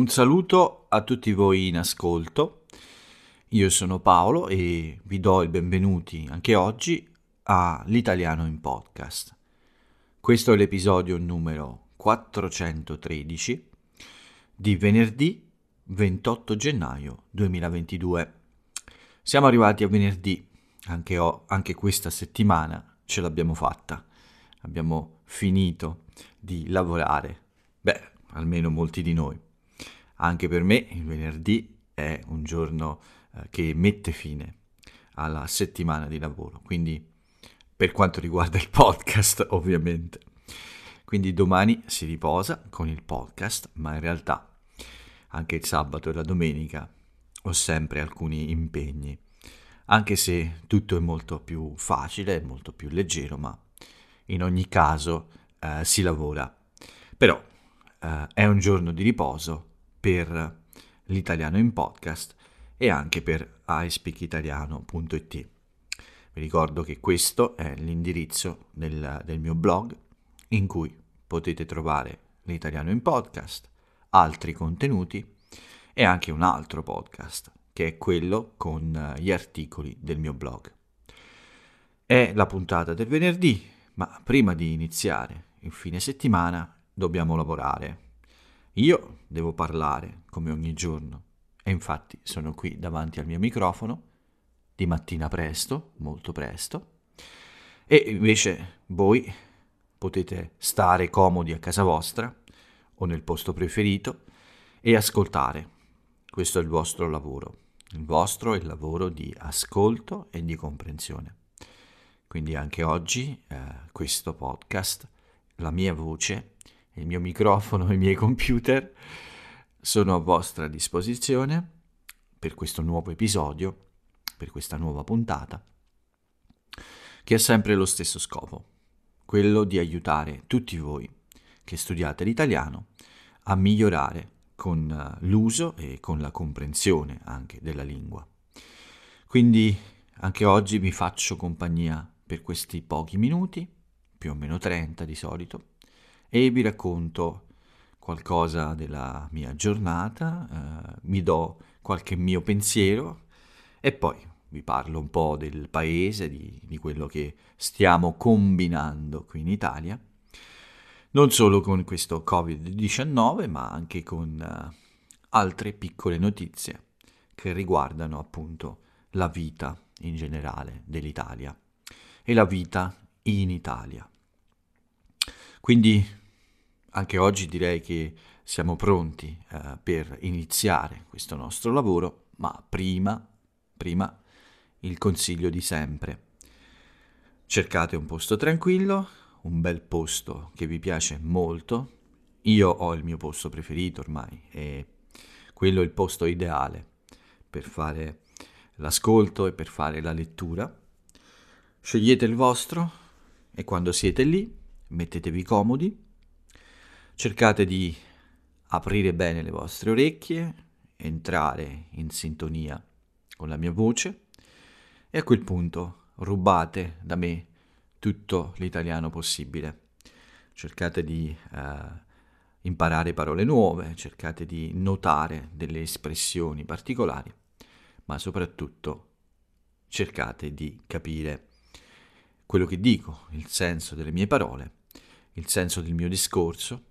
Un saluto a tutti voi in ascolto. Io sono Paolo e vi do il benvenuti anche oggi all'Italiano in Podcast. Questo è l'episodio numero 413 di venerdì 28 gennaio 2022. Siamo arrivati a venerdì, anche, ho, anche questa settimana ce l'abbiamo fatta. Abbiamo finito di lavorare. Beh, almeno molti di noi. Anche per me il venerdì è un giorno eh, che mette fine alla settimana di lavoro, quindi per quanto riguarda il podcast ovviamente. Quindi domani si riposa con il podcast, ma in realtà anche il sabato e la domenica ho sempre alcuni impegni, anche se tutto è molto più facile, molto più leggero, ma in ogni caso eh, si lavora. Però eh, è un giorno di riposo per l'italiano in podcast e anche per ispeakitaliano.it. Vi ricordo che questo è l'indirizzo del, del mio blog in cui potete trovare l'italiano in podcast, altri contenuti e anche un altro podcast che è quello con gli articoli del mio blog. È la puntata del venerdì, ma prima di iniziare il fine settimana dobbiamo lavorare io devo parlare, come ogni giorno, e infatti sono qui davanti al mio microfono, di mattina presto, molto presto, e invece voi potete stare comodi a casa vostra o nel posto preferito e ascoltare. Questo è il vostro lavoro. Il vostro è il lavoro di ascolto e di comprensione. Quindi anche oggi eh, questo podcast, la mia voce, il mio microfono e i miei computer sono a vostra disposizione per questo nuovo episodio, per questa nuova puntata, che ha sempre lo stesso scopo, quello di aiutare tutti voi che studiate l'italiano a migliorare con eh, l'uso e con la comprensione anche della lingua. Quindi anche oggi vi faccio compagnia per questi pochi minuti, più o meno 30 di solito, e vi racconto qualcosa della mia giornata, eh, mi do qualche mio pensiero e poi vi parlo un po' del paese, di, di quello che stiamo combinando qui in Italia, non solo con questo Covid-19 ma anche con eh, altre piccole notizie che riguardano appunto la vita in generale dell'Italia e la vita in Italia. Quindi anche oggi direi che siamo pronti eh, per iniziare questo nostro lavoro, ma prima, prima il consiglio di sempre. Cercate un posto tranquillo, un bel posto che vi piace molto. Io ho il mio posto preferito ormai e quello è il posto ideale per fare l'ascolto e per fare la lettura. Scegliete il vostro e quando siete lì mettetevi comodi cercate di aprire bene le vostre orecchie, entrare in sintonia con la mia voce e a quel punto rubate da me tutto l'italiano possibile. Cercate di eh, imparare parole nuove, cercate di notare delle espressioni particolari, ma soprattutto cercate di capire quello che dico, il senso delle mie parole, il senso del mio discorso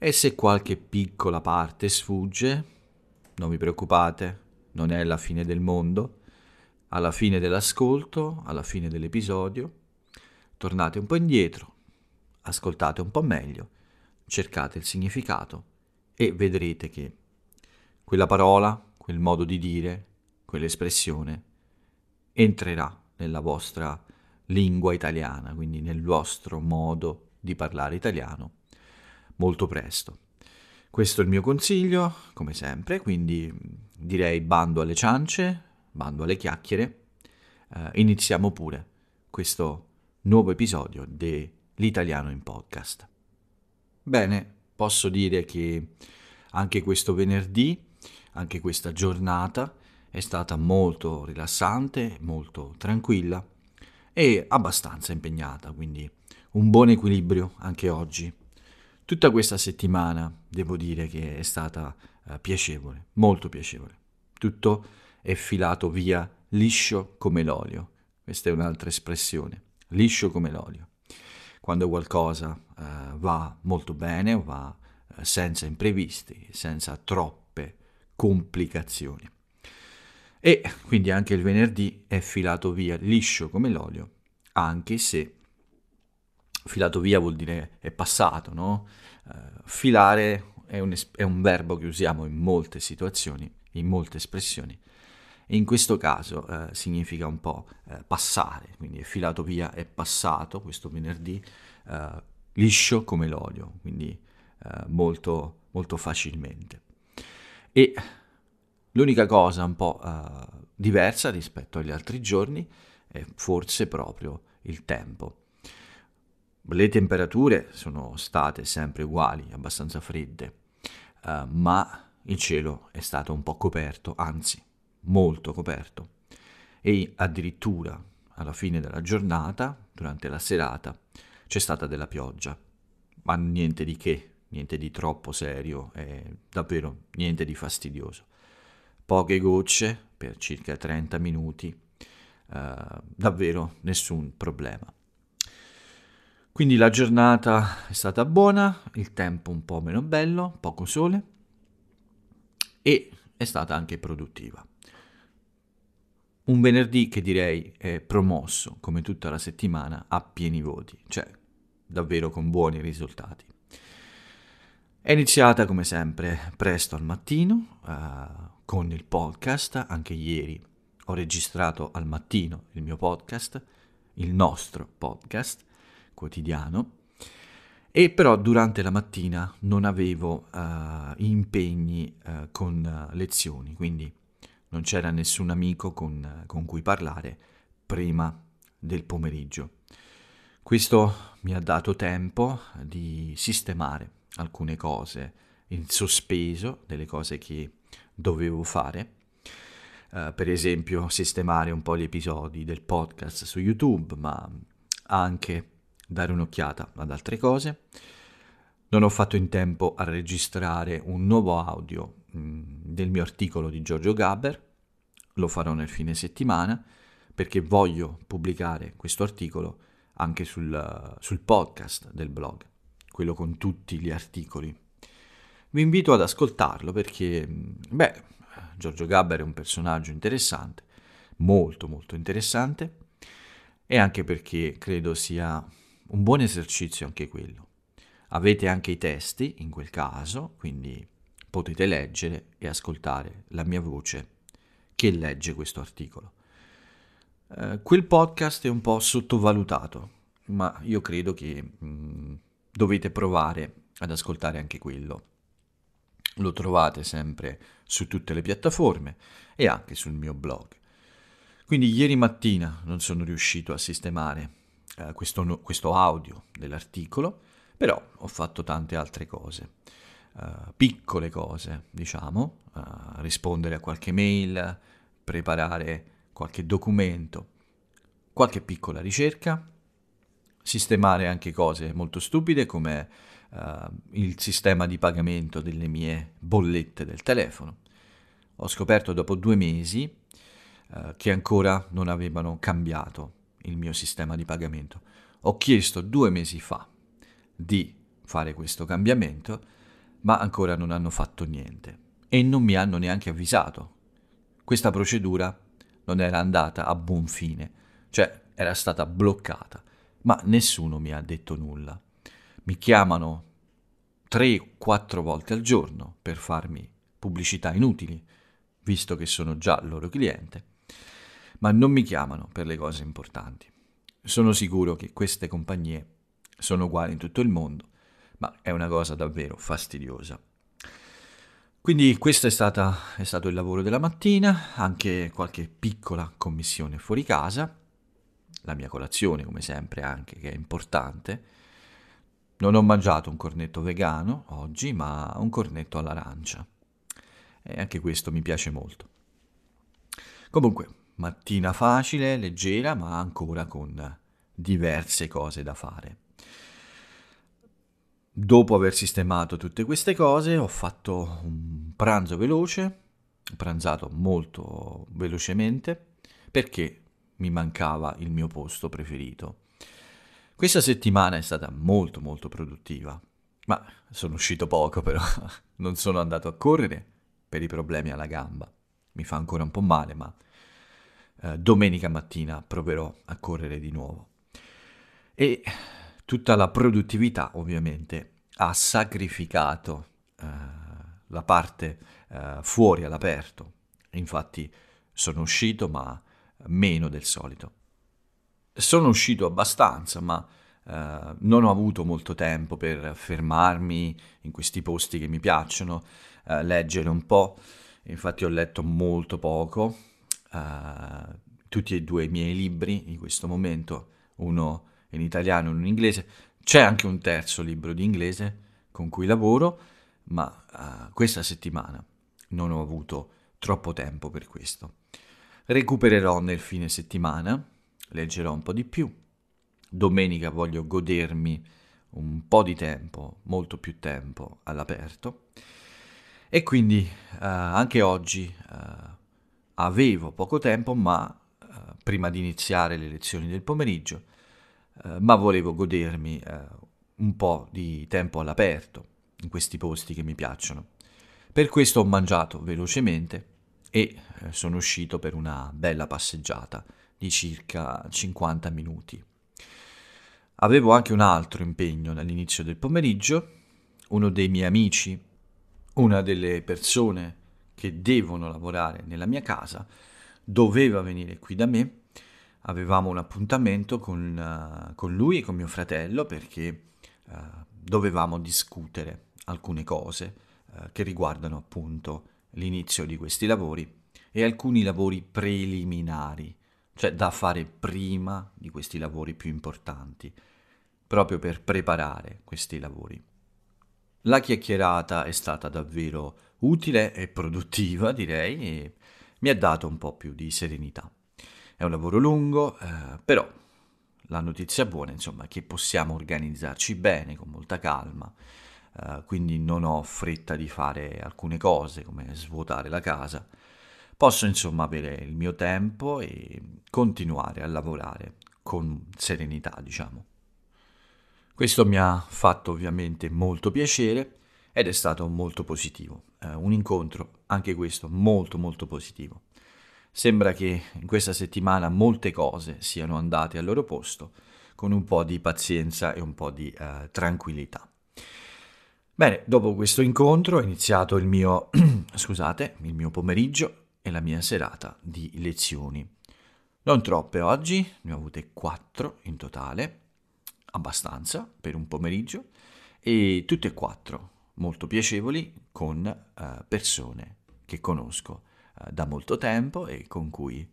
e se qualche piccola parte sfugge, non vi preoccupate, non è la fine del mondo. Alla fine dell'ascolto, alla fine dell'episodio, tornate un po' indietro, ascoltate un po' meglio, cercate il significato e vedrete che quella parola, quel modo di dire, quell'espressione entrerà nella vostra lingua italiana, quindi nel vostro modo di parlare italiano molto presto. Questo è il mio consiglio, come sempre, quindi direi bando alle ciance, bando alle chiacchiere, eh, iniziamo pure questo nuovo episodio dell'Italiano in podcast. Bene, posso dire che anche questo venerdì, anche questa giornata è stata molto rilassante, molto tranquilla e abbastanza impegnata, quindi un buon equilibrio anche oggi Tutta questa settimana devo dire che è stata eh, piacevole, molto piacevole. Tutto è filato via liscio come l'olio. Questa è un'altra espressione, liscio come l'olio. Quando qualcosa eh, va molto bene, va eh, senza imprevisti, senza troppe complicazioni. E quindi anche il venerdì è filato via liscio come l'olio, anche se filato via vuol dire è passato, no? Uh, filare è un, es- è un, verbo che usiamo in molte situazioni, in molte espressioni. E in questo caso uh, significa un po' uh, passare, quindi è filato via, è passato questo venerdì, liscio come l'olio, quindi molto, molto facilmente. E l'unica cosa un po' diversa rispetto agli altri giorni è forse proprio il tempo le temperature sono state sempre uguali, abbastanza fredde, eh, ma il cielo è stato un po' coperto, anzi molto coperto. E addirittura alla fine della giornata, durante la serata, c'è stata della pioggia, ma niente di che, niente di troppo serio, eh, davvero niente di fastidioso. Poche gocce per circa 30 minuti, eh, davvero nessun problema. Quindi la giornata è stata buona, il tempo un po' meno bello, poco sole e è stata anche produttiva. Un venerdì che direi è promosso come tutta la settimana a pieni voti, cioè davvero con buoni risultati. È iniziata come sempre presto al mattino uh, con il podcast, anche ieri ho registrato al mattino il mio podcast, il nostro podcast quotidiano e però durante la mattina non avevo uh, impegni uh, con eh, lezioni, quindi non c'era nessun amico con, con, cui parlare prima del pomeriggio. Questo mi ha dato tempo di sistemare alcune cose in sospeso, delle cose che dovevo fare, per esempio sistemare un po' gli episodi del podcast su YouTube, ma anche dare un'occhiata ad altre cose. Non ho fatto in tempo a registrare un nuovo audio mh, mm, del mio articolo di Giorgio Gabber, lo farò nel fine settimana perché voglio pubblicare questo articolo anche sul, sul podcast del blog, quello con tutti gli articoli. Vi invito ad ascoltarlo perché, mm, beh, Giorgio Gabber è un personaggio interessante, molto molto interessante, e anche perché credo sia un buon esercizio anche quello. Avete anche i testi in quel caso, quindi potete leggere e ascoltare la mia voce che legge questo articolo. Eh, quel podcast è un po' sottovalutato, ma io credo che mh, mm, dovete provare ad ascoltare anche quello. Lo trovate sempre su tutte le piattaforme e anche sul mio blog. Quindi ieri mattina non sono riuscito a sistemare eh, questo, questo, audio dell'articolo, però ho fatto tante altre cose, eh, piccole cose, diciamo, eh, rispondere a qualche mail, preparare qualche documento, qualche piccola ricerca, sistemare anche cose molto stupide come eh, il sistema di pagamento delle mie bollette del telefono. Ho scoperto dopo due mesi eh, che ancora non avevano cambiato il mio sistema di pagamento. Ho chiesto due mesi fa di fare questo cambiamento, ma ancora non hanno fatto niente e non mi hanno neanche avvisato. Questa procedura non era andata a buon fine, cioè era stata bloccata, ma nessuno mi ha detto nulla. Mi chiamano 3-4 volte al giorno per farmi pubblicità inutili, visto che sono già loro cliente, ma non mi chiamano per le cose importanti. Sono sicuro che queste compagnie sono uguali in tutto il mondo, ma è una cosa davvero fastidiosa. Quindi questo è, stata, è stato il lavoro della mattina, anche qualche piccola commissione fuori casa, la mia colazione come sempre anche che è importante. Non ho mangiato un cornetto vegano oggi, ma un cornetto all'arancia. E anche questo mi piace molto. Comunque, mattina facile, leggera, ma ancora con diverse cose da fare. Dopo aver sistemato tutte queste cose, ho fatto un pranzo veloce, pranzato molto velocemente, perché mi mancava il mio posto preferito. Questa settimana è stata molto molto produttiva, ma sono uscito poco però, non sono andato a correre per i problemi alla gamba. Mi fa ancora un po' male, ma eh, domenica mattina proverò a correre di nuovo. E tutta la produttività ovviamente ha sacrificato eh, la parte eh, fuori all'aperto. Infatti sono uscito ma meno del solito. Sono uscito abbastanza ma Uh, non ho avuto molto tempo per fermarmi in questi posti che mi piacciono, uh, eh, leggere un po', infatti ho letto molto poco, uh, tutti e due i miei libri in questo momento, uno in italiano e uno in inglese. C'è anche un terzo libro di inglese con cui lavoro, ma uh, questa settimana non ho avuto troppo tempo per questo. Recupererò nel fine settimana, leggerò un po' di più. Domenica voglio godermi un po' di tempo, molto più tempo all'aperto. E quindi uh, anche oggi uh, avevo poco tempo, ma eh, prima di iniziare le lezioni del pomeriggio, eh, ma volevo godermi eh, un po' di tempo all'aperto in questi posti che mi piacciono. Per questo ho mangiato velocemente e eh, sono uscito per una bella passeggiata di circa 50 minuti. Avevo anche un altro impegno all'inizio del pomeriggio, uno dei miei amici, una delle persone che devono lavorare nella mia casa, doveva venire qui da me, avevamo un appuntamento con, uh, con lui e con mio fratello perché uh, dovevamo discutere alcune cose uh, che riguardano appunto l'inizio di questi lavori e alcuni lavori preliminari, cioè da fare prima di questi lavori più importanti, proprio per preparare questi lavori. La chiacchierata è stata davvero utile e produttiva, direi, e mi ha dato un po' più di serenità. È un lavoro lungo, eh, però la notizia buona, insomma, è che possiamo organizzarci bene, con molta calma, eh, quindi non ho fretta di fare alcune cose come svuotare la casa. Posso, insomma, avere il mio tempo e continuare a lavorare con serenità, diciamo. Questo mi ha fatto ovviamente molto piacere ed è stato molto positivo. Eh, un incontro, anche questo, molto molto positivo. Sembra che in questa settimana molte cose siano andate al loro posto con un po' di pazienza e un po' di eh, tranquillità. Bene, dopo questo incontro è iniziato il mio, scusate, il mio pomeriggio e la mia serata di lezioni. Non troppe oggi, ne ho avute quattro in totale, abbastanza per un pomeriggio, e tutte e quattro molto piacevoli con uh, persone che conosco uh, da molto tempo e con cui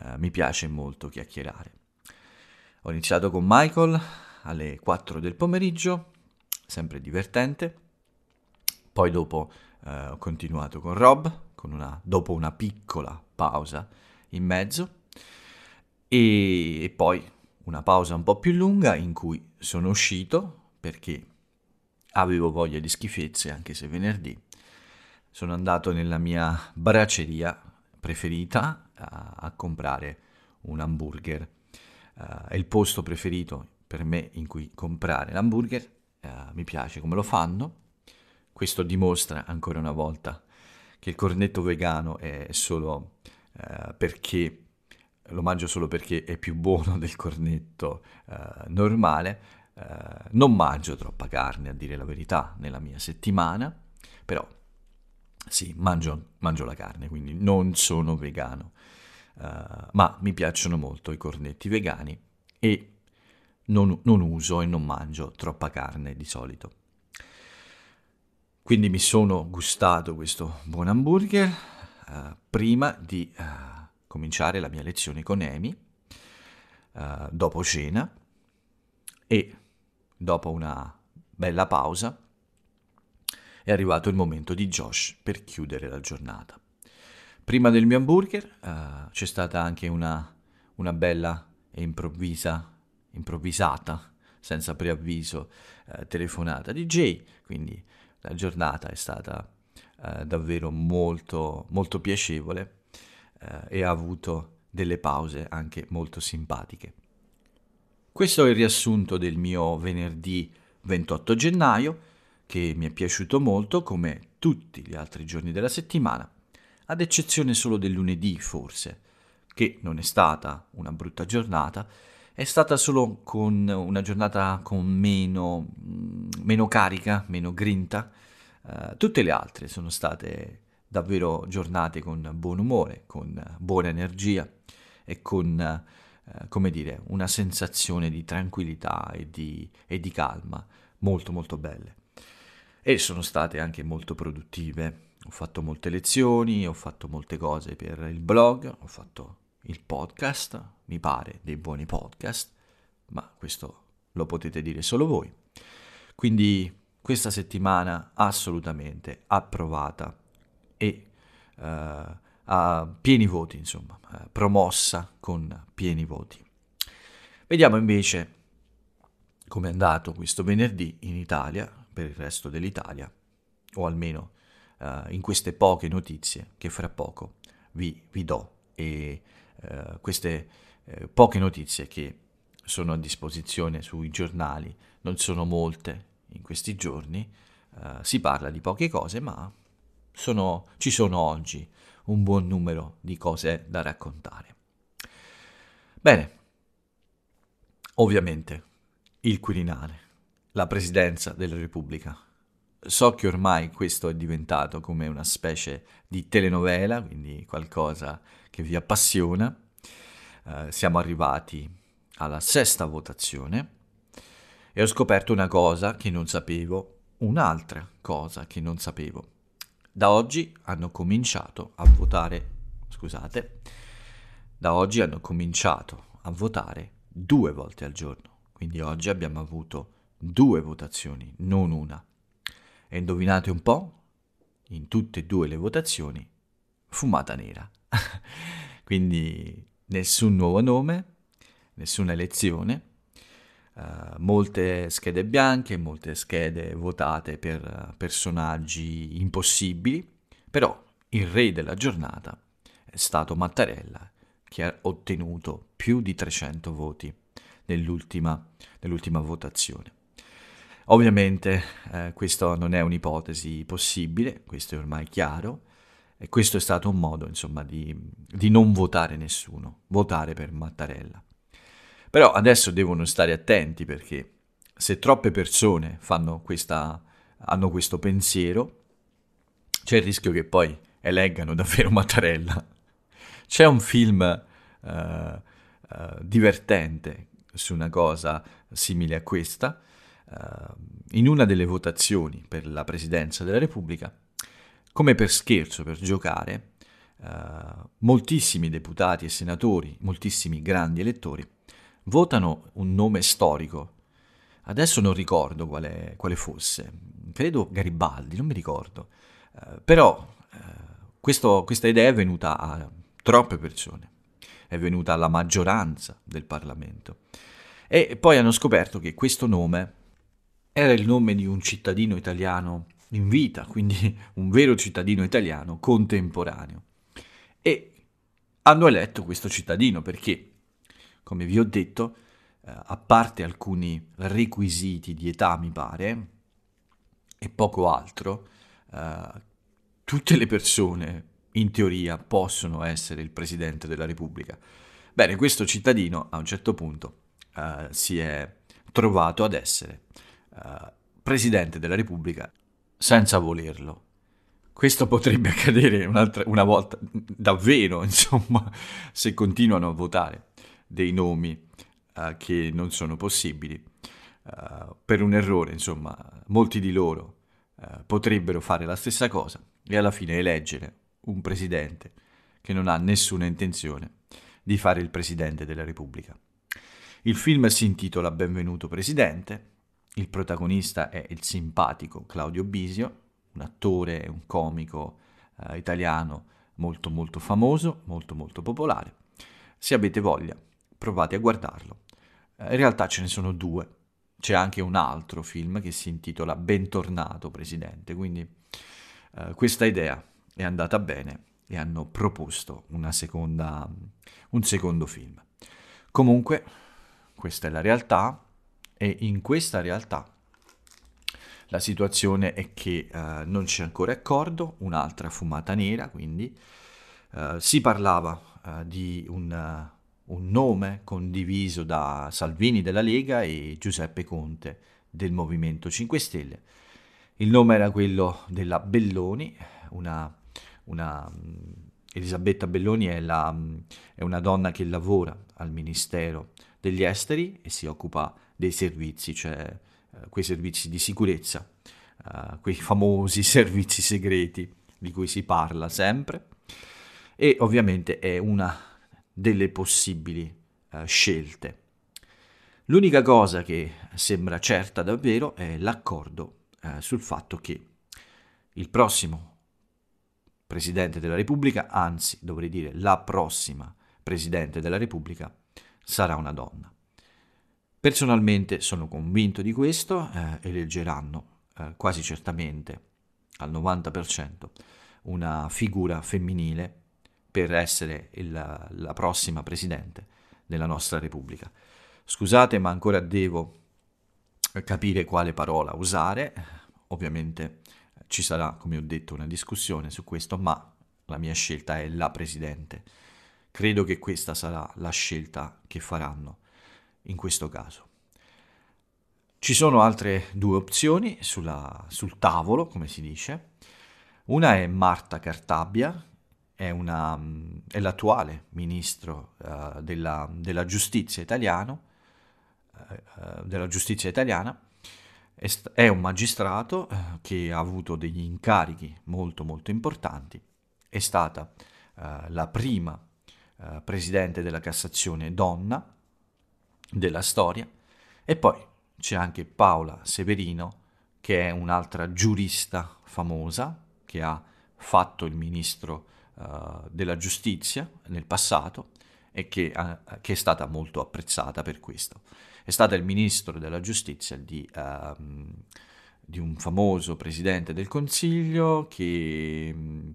uh, mi piace molto chiacchierare. Ho iniziato con Michael alle 4 del pomeriggio, sempre divertente, poi dopo ho continuato con Rob, con una, dopo una piccola pausa in mezzo, e, e poi una pausa un po' più lunga in cui sono uscito perché avevo voglia di schifezze anche se venerdì. Sono andato nella mia braceria preferita a, a comprare un hamburger. Uh, è il posto preferito per me in cui comprare l'hamburger, uh, mi piace come lo fanno. Questo dimostra ancora una volta che il cornetto vegano è solo uh, perché lo mangio solo perché è più buono del cornetto normale eh, non mangio troppa carne, a dire la verità, nella mia settimana, però sì, mangio, mangio la carne, quindi non sono vegano, uh, ma mi piacciono molto i cornetti vegani e non, non uso e non mangio troppa carne di solito. Quindi mi sono gustato questo buon hamburger uh, prima di uh, cominciare la mia lezione con Amy, uh, dopo cena, e Dopo una bella pausa è arrivato il momento di Josh per chiudere la giornata. Prima del mio hamburger uh, c'è stata anche una, una bella e improvvisa, improvvisata, senza preavviso, uh, telefonata di Jay, quindi la giornata è stata uh, davvero molto, molto piacevole e ha avuto delle pause anche molto simpatiche. Questo è il riassunto del mio venerdì 28 gennaio, che mi è piaciuto molto come tutti gli altri giorni della settimana, ad eccezione solo del lunedì forse, che non è stata una brutta giornata, è stata solo con una giornata con meno, mm, meno carica, meno grinta. Uh, tutte le altre sono state davvero giornate con buon umore, con buona energia e con... Uh, eh, come dire, una sensazione di tranquillità e di, e di calma molto molto belle. E sono state anche molto produttive. Ho fatto molte lezioni, ho fatto molte cose per il blog, ho fatto il podcast, mi pare dei buoni podcast, ma questo lo potete dire solo voi. Quindi questa settimana assolutamente approvata e eh, a pieni voti, insomma, eh, promossa con pieni voti. Vediamo invece come è andato questo venerdì in Italia, per il resto dell'Italia, o almeno eh, in queste poche notizie che fra poco vi, vi do e eh, queste eh, poche notizie che sono a disposizione sui giornali, non sono molte in questi giorni, eh, si parla di poche cose, ma sono, ci sono oggi un buon numero di cose da raccontare. Bene, ovviamente il Quirinale, la Presidenza della Repubblica. So che ormai questo è diventato come una specie di telenovela, quindi qualcosa che vi appassiona. Eh, siamo arrivati alla sesta votazione e ho scoperto una cosa che non sapevo, un'altra cosa che non sapevo. Da oggi hanno cominciato a votare, scusate, da oggi hanno cominciato a votare due volte al giorno. Quindi oggi abbiamo avuto due votazioni, non una. E indovinate un po', in tutte e due le votazioni, fumata nera. Quindi nessun nuovo nome, nessuna elezione, eh, molte schede bianche, molte schede votate per eh, personaggi impossibili, però il re della giornata è stato Mattarella che ha ottenuto più di 300 voti nell'ultima, nell'ultima votazione. Ovviamente eh, questa non è un'ipotesi possibile, questo è ormai chiaro, e questo è stato un modo insomma, di, di non votare nessuno, votare per Mattarella. Però adesso devono stare attenti perché se troppe persone questa, hanno questo pensiero, c'è il rischio che poi eleggano davvero Mattarella. C'è un film uh, uh, divertente su una cosa simile a questa. Uh, in una delle votazioni per la presidenza della Repubblica, come per scherzo, per giocare, moltissimi deputati e senatori, moltissimi grandi elettori, votano un nome storico. Adesso non ricordo quale, quale fosse, credo Garibaldi, non mi ricordo. Eh, però eh, questo, questa idea è venuta a troppe persone, è venuta alla maggioranza del Parlamento. E poi hanno scoperto che questo nome era il nome di un cittadino italiano in vita, quindi un vero cittadino italiano contemporaneo. E hanno eletto questo cittadino perché come vi ho detto, eh, a parte alcuni requisiti di età, mi pare, e poco altro, eh, tutte le persone, in teoria, possono essere il Presidente della Repubblica. Bene, questo cittadino a un certo punto eh, si è trovato ad essere eh, Presidente della Repubblica senza volerlo. Questo potrebbe accadere una volta, davvero, insomma, se continuano a votare dei nomi uh, che non sono possibili. Uh, per un errore, insomma, molti di loro uh, potrebbero fare la stessa cosa e alla fine eleggere un presidente che non ha nessuna intenzione di fare il presidente della Repubblica. Il film si intitola Benvenuto Presidente, il protagonista è il simpatico Claudio Bisio, un attore, un comico eh, italiano molto molto famoso, molto molto popolare. Se avete voglia, provate a guardarlo. Eh, in realtà ce ne sono due. C'è anche un altro film che si intitola Bentornato Presidente, quindi eh, questa idea è andata bene e hanno proposto seconda, un secondo film. Comunque, questa è la realtà e in questa realtà la situazione è che eh, non c'è ancora accordo, un'altra fumata nera, quindi eh, si parlava eh, di un un nome condiviso da Salvini della Lega e Giuseppe Conte del Movimento 5 Stelle. Il nome era quello della Belloni, una, una Elisabetta Belloni è, la, è, una donna che lavora al Ministero degli Esteri e si occupa dei servizi, cioè eh, quei servizi di sicurezza, eh, quei famosi servizi segreti di cui si parla sempre. E ovviamente è una delle possibili eh, scelte. L'unica cosa che sembra certa davvero è l'accordo eh, sul fatto che il prossimo Presidente della Repubblica, anzi dovrei dire la prossima Presidente della Repubblica, sarà una donna. Personalmente sono convinto di questo, eh, eleggeranno eh, quasi certamente al 90% una figura femminile per essere il, la prossima presidente della nostra Repubblica. Scusate, ma ancora devo capire quale parola usare. Ovviamente ci sarà, come ho detto, una discussione su questo, ma la mia scelta è la presidente. Credo che questa sarà la scelta che faranno in questo caso. Ci sono altre due opzioni sulla, sul tavolo, come si dice. Una è Marta Cartabbia, è, una, è l'attuale ministro uh, della, della, giustizia italiano, uh, della giustizia italiana, è, è un magistrato che ha avuto degli incarichi molto molto importanti, è stata la prima presidente della Cassazione donna della storia e poi c'è anche Paola Severino che è un'altra giurista famosa che ha fatto il ministro eh, della giustizia nel passato e che, uh, che, è stata molto apprezzata per questo. È stata il ministro della giustizia di, uh, di un famoso presidente del Consiglio che mm,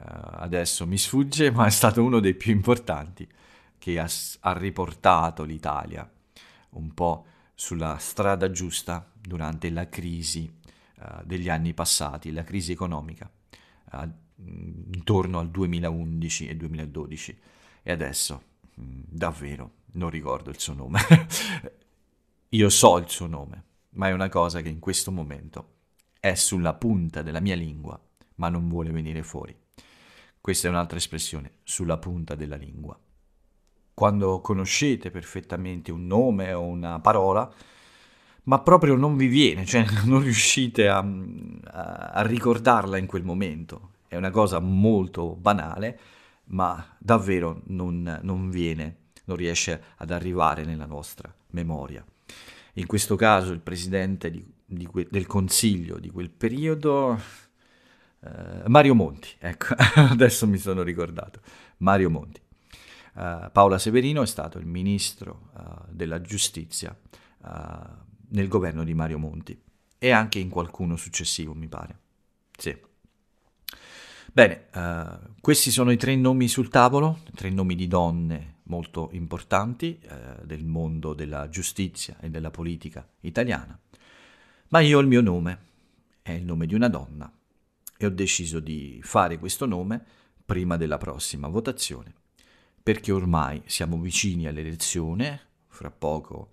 eh, adesso mi sfugge, ma è stato uno dei più importanti che ha, ha riportato l'Italia un po' sulla strada giusta durante la crisi degli anni passati, la crisi economica. Mm, intorno al 2011 e 2012 e adesso mm, davvero non ricordo il suo nome. Io so il suo nome, ma è una cosa che in questo momento è sulla punta della mia lingua, ma non vuole venire fuori. Questa è un'altra espressione, sulla punta della lingua. Quando conoscete perfettamente un nome o una parola, ma proprio non vi viene, cioè non riuscite a, a, a ricordarla in quel momento. È una cosa molto banale, ma davvero non, non viene, non riesce ad arrivare nella nostra memoria. In questo caso il presidente di, di que- del consiglio di quel periodo, eh, Mario Monti, ecco, adesso mi sono ricordato, Mario Monti. Uh, Paola Severino è stato il ministro uh, della giustizia uh, nel governo di Mario Monti e anche in qualcuno successivo, mi pare. Sì. Bene, uh, questi sono i tre nomi sul tavolo, tre nomi di donne molto importanti uh, del mondo della giustizia e della politica italiana, ma io ho il mio nome, è il nome di una donna e ho deciso di fare questo nome prima della prossima votazione, perché ormai siamo vicini all'elezione, fra poco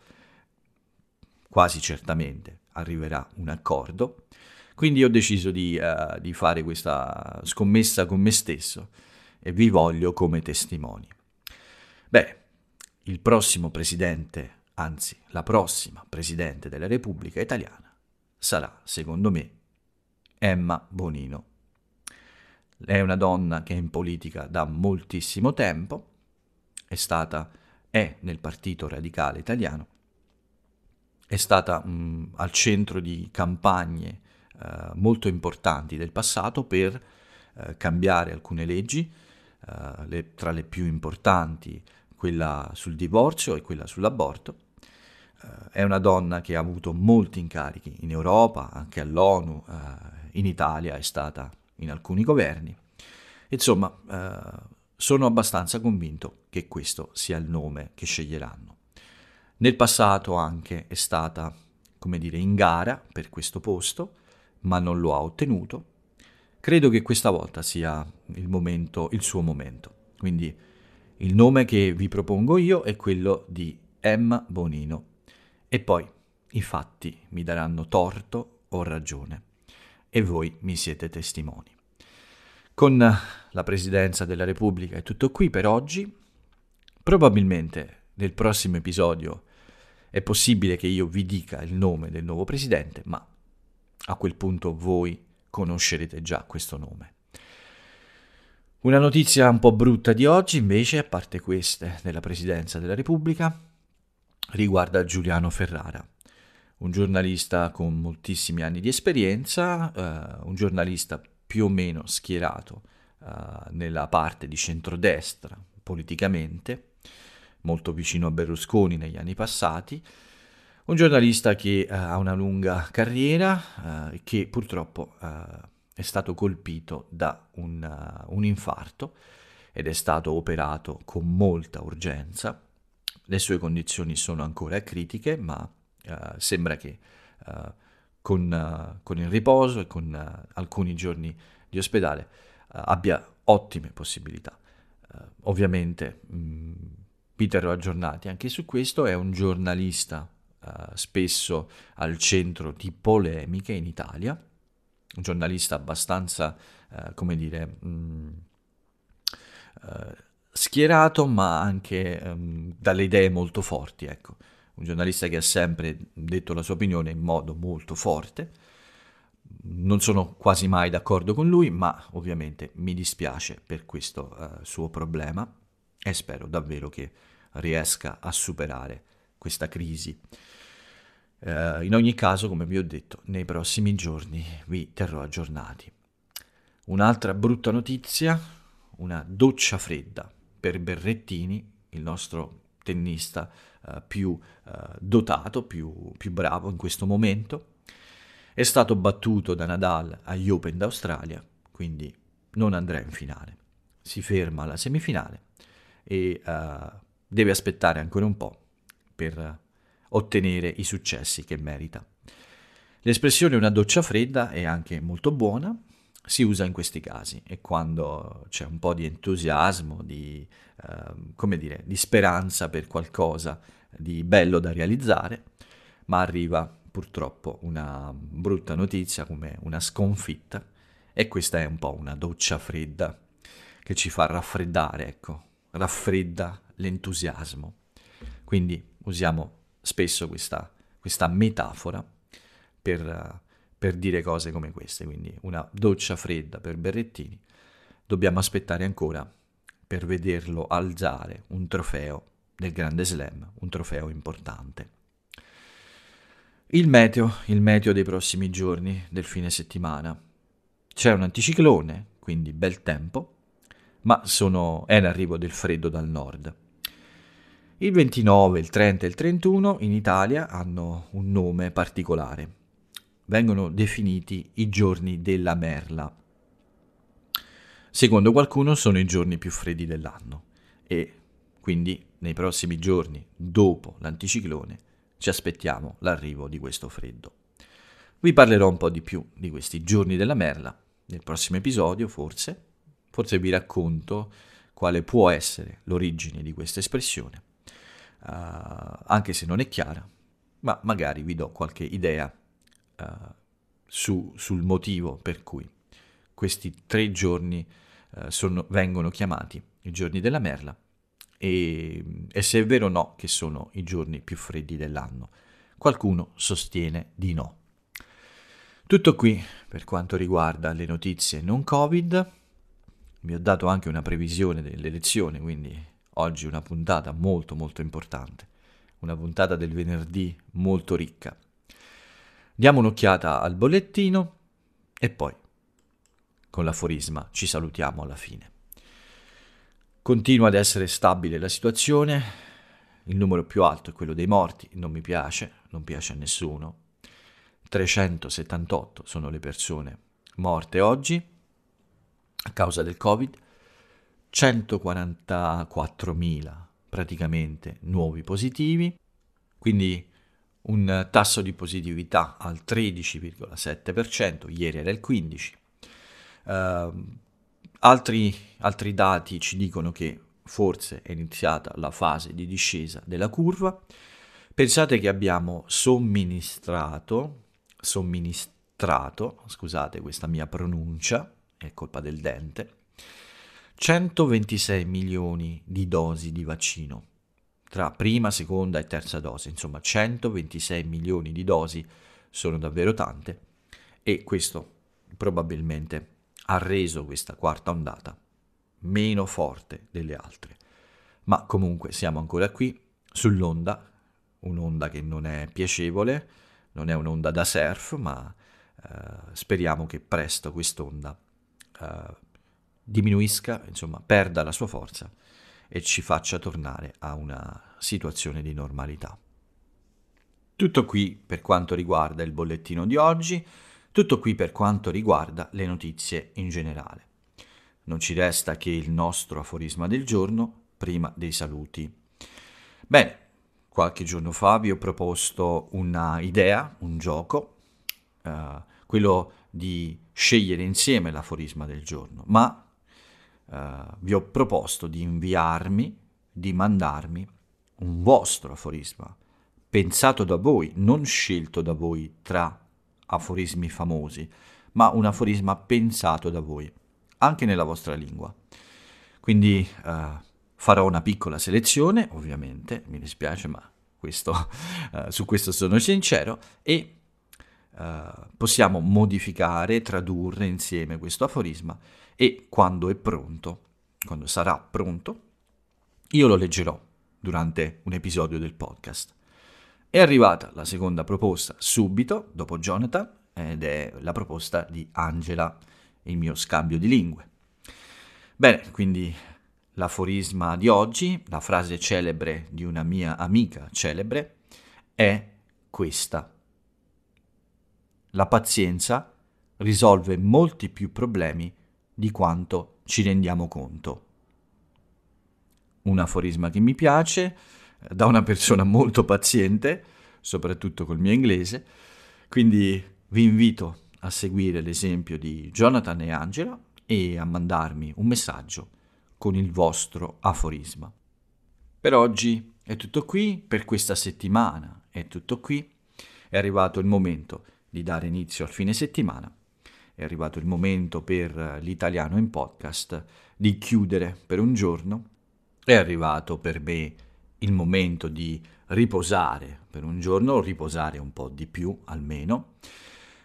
quasi certamente arriverà un accordo quindi ho deciso di, uh, di fare questa scommessa con me stesso e vi voglio come testimoni. Beh, il prossimo presidente, anzi la prossima presidente della Repubblica Italiana sarà, secondo me, Emma Bonino. È una donna che è in politica da moltissimo tempo, è stata, è nel Partito Radicale Italiano, è stata mh, al centro di campagne eh, molto importanti del passato per eh, cambiare alcune leggi, eh, le, tra le più importanti quella sul divorzio e quella sull'aborto. Eh, è una donna che ha avuto molti incarichi in Europa, anche all'ONU, in Italia è stata in alcuni governi. Insomma, sono abbastanza convinto che questo sia il nome che sceglieranno. Nel passato anche è stata, come dire, in gara per questo posto, ma non lo ha ottenuto, credo che questa volta sia il, momento, il suo momento. Quindi il nome che vi propongo io è quello di Emma Bonino. E poi i fatti mi daranno torto o ragione. E voi mi siete testimoni. Con la Presidenza della Repubblica è tutto qui per oggi. Probabilmente nel prossimo episodio è possibile che io vi dica il nome del nuovo Presidente, ma a quel punto voi conoscerete già questo nome. Una notizia un po' brutta di oggi, invece, a parte queste della Presidenza della Repubblica, riguarda Giuliano Ferrara, un giornalista con moltissimi anni di esperienza, eh, un giornalista più o meno schierato eh, nella parte di centrodestra politicamente, molto vicino a Berlusconi negli anni passati, un giornalista che uh, ha una lunga carriera e uh, che purtroppo uh, è stato colpito da un, eh, un, infarto ed è stato operato con molta urgenza. Le sue condizioni sono ancora critiche, ma sembra che con, con, il riposo e con alcuni giorni di ospedale abbia ottime possibilità. ovviamente mh, mm, vi terrò aggiornati anche su questo, è un giornalista eh, spesso al centro di polemiche in Italia, un giornalista abbastanza, uh, come dire, mh, mm, eh, schierato ma anche um, dalle idee molto forti, ecco. Un giornalista che ha sempre detto la sua opinione in modo molto forte, non sono quasi mai d'accordo con lui, ma ovviamente mi dispiace per questo uh, suo problema e spero davvero che riesca a superare questa crisi. Eh, in ogni caso, come vi ho detto, nei prossimi giorni vi terrò aggiornati. Un'altra brutta notizia, una doccia fredda per Berrettini, il nostro tennista eh, più eh, dotato, più, più bravo in questo momento. È stato battuto da Nadal agli Open d'Australia, quindi non andrà in finale. Si ferma alla semifinale e uh, deve aspettare ancora un po' per ottenere i successi che merita. L'espressione una doccia fredda è anche molto buona, si usa in questi casi e quando c'è un po' di entusiasmo, di, eh, dire, di speranza per qualcosa di bello da realizzare, ma arriva purtroppo una brutta notizia come una sconfitta e questa è un po' una doccia fredda che ci fa raffreddare, ecco, raffredda l'entusiasmo. Quindi usiamo spesso questa, questa metafora per, per dire cose come queste, quindi una doccia fredda per Berrettini. Dobbiamo aspettare ancora per vederlo alzare un trofeo del Grande Slam, un trofeo importante. Il meteo, il meteo dei prossimi giorni, del fine settimana. C'è un anticiclone, quindi bel tempo, ma sono, è l'arrivo del freddo dal nord. Il 29, il 30 e il 31 in Italia hanno un nome particolare. Vengono definiti i giorni della merla. Secondo qualcuno sono i giorni più freddi dell'anno e quindi nei prossimi giorni, dopo l'anticiclone, ci aspettiamo l'arrivo di questo freddo. Vi parlerò un po' di più di questi giorni della merla nel prossimo episodio, forse. Forse vi racconto quale può essere l'origine di questa espressione eh, anche se non è chiara, ma magari vi do qualche idea uh, su, sul motivo per cui questi tre giorni uh, sono, vengono chiamati i giorni della merla e, e se è vero o no che sono i giorni più freddi dell'anno. Qualcuno sostiene di no. Tutto qui per quanto riguarda le notizie non Covid. Vi ho dato anche una previsione dell'elezione, quindi Oggi una puntata molto molto importante, una puntata del venerdì molto ricca. Diamo un'occhiata al bollettino e poi con l'aforisma ci salutiamo alla fine. Continua ad essere stabile la situazione, il numero più alto è quello dei morti, non mi piace, non piace a nessuno. 378 sono le persone morte oggi a causa del Covid, 144.000 praticamente nuovi positivi, quindi un tasso di positività al 13,7%, ieri era il 15%. Uh, ehm, altri, altri dati ci dicono che forse è iniziata la fase di discesa della curva. Pensate che abbiamo somministrato, somministrato, scusate questa mia pronuncia, è colpa del dente, 126 milioni di dosi di vaccino, tra prima, seconda e terza dose, insomma 126 milioni di dosi sono davvero tante e questo probabilmente ha reso questa quarta ondata meno forte delle altre. Ma comunque siamo ancora qui sull'onda, un'onda che non è piacevole, non è un'onda da surf, ma eh, speriamo che presto quest'onda eh, diminuisca, insomma, perda la sua forza e ci faccia tornare a una situazione di normalità. Tutto qui per quanto riguarda il bollettino di oggi, tutto qui per quanto riguarda le notizie in generale. Non ci resta che il nostro aforisma del giorno prima dei saluti. Bene, qualche giorno fa vi ho proposto una idea, un gioco, eh, quello di scegliere insieme l'aforisma del giorno, ma eh, vi ho proposto di inviarmi, di mandarmi un vostro aforisma, pensato da voi, non scelto da voi tra aforismi famosi, ma un aforisma pensato da voi, anche nella vostra lingua. Quindi eh, farò una piccola selezione, ovviamente, mi dispiace, ma questo, eh, su questo sono sincero, e eh, possiamo modificare, tradurre insieme questo aforisma e quando è pronto, quando sarà pronto, io lo leggerò durante un episodio del podcast. È arrivata la seconda proposta subito dopo Jonathan ed è la proposta di Angela, il mio scambio di lingue. Bene, quindi l'aforisma di oggi, la frase celebre di una mia amica celebre, è questa. La pazienza risolve molti più problemi di quanto ci rendiamo conto. Un aforisma che mi piace, eh, da una persona molto paziente, soprattutto col mio inglese, quindi vi invito a seguire l'esempio di Jonathan e Angela e a mandarmi un messaggio con il vostro aforisma. Per oggi è tutto qui, per questa settimana è tutto qui, è arrivato il momento di dare inizio al fine settimana è arrivato il momento per l'italiano in podcast di chiudere per un giorno, è arrivato per me il momento di riposare per un giorno, riposare un po' di più almeno.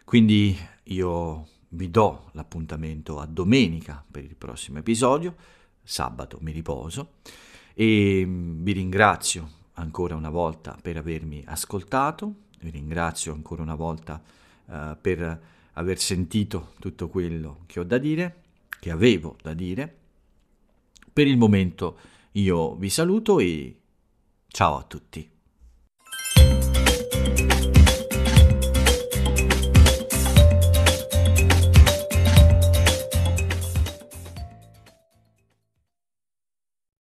Quindi io vi do l'appuntamento a domenica per il prossimo episodio, sabato mi riposo e vi ringrazio ancora una volta per avermi ascoltato, vi ringrazio ancora una volta uh, per aver sentito tutto quello che ho da dire, che avevo da dire. Per il momento io vi saluto e ciao a tutti.